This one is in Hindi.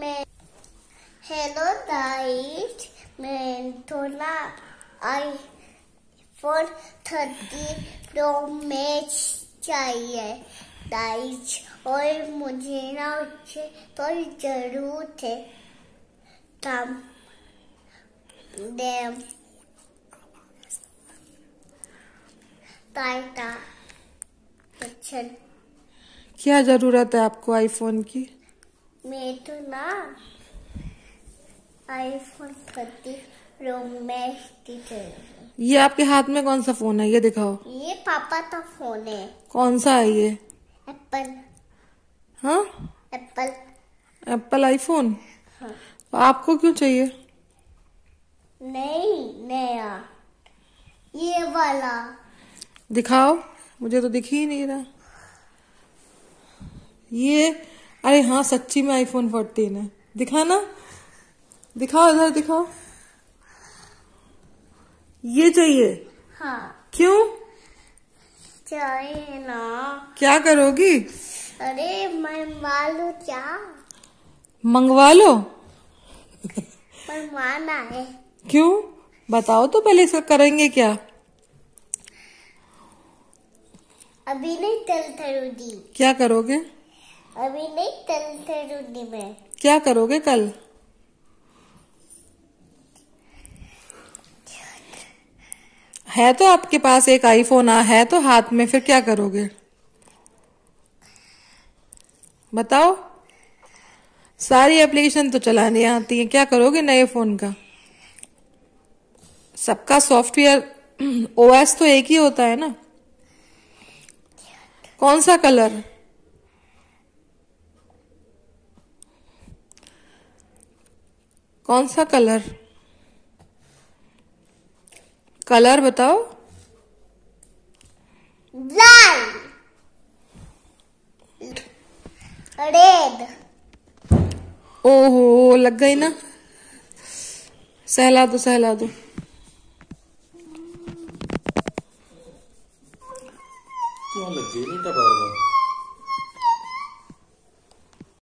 मैं हेलो गाइस मैं थोड़ा I four thirty pro max चाहिए गाइस और मुझे ना उसे तो जरूर थे काम डैम टाइटा अच्छा क्या ज़रूरत है आपको आईफोन की मैं तो ना आईफोन ये आपके हाथ में कौन सा फोन है ये दिखाओ ये पापा का फोन है कौन सा है ये एप्पल हाँ एप्पल एप्पल आईफोन हाँ। तो आपको क्यों चाहिए नहीं नया ये वाला दिखाओ मुझे तो दिख ही नहीं रहा ये अरे हाँ सच्ची में आईफोन फोर्टीन है दिखाना दिखाओ इधर दिखाओ ये चाहिए हाँ क्यों चाहिए ना क्या करोगी अरे मंगवा लो क्या मंगवा लो मंगवाना है क्यों बताओ तो पहले सब करेंगे क्या अभी नहीं चल थरूदी क्या करोगे अभी नहीं कल से मैं क्या करोगे कल है तो आपके पास एक आईफोन आ है तो हाथ में फिर क्या करोगे बताओ सारी एप्लीकेशन तो चलानी आती है क्या करोगे नए फोन का सबका सॉफ्टवेयर ओएस तो एक ही होता है ना कौन सा कलर कौन सा कलर कलर बताओ लाल रेड ओहो लग गई ना सहला दो सहला दो क्यों लग गई बेटा बार बार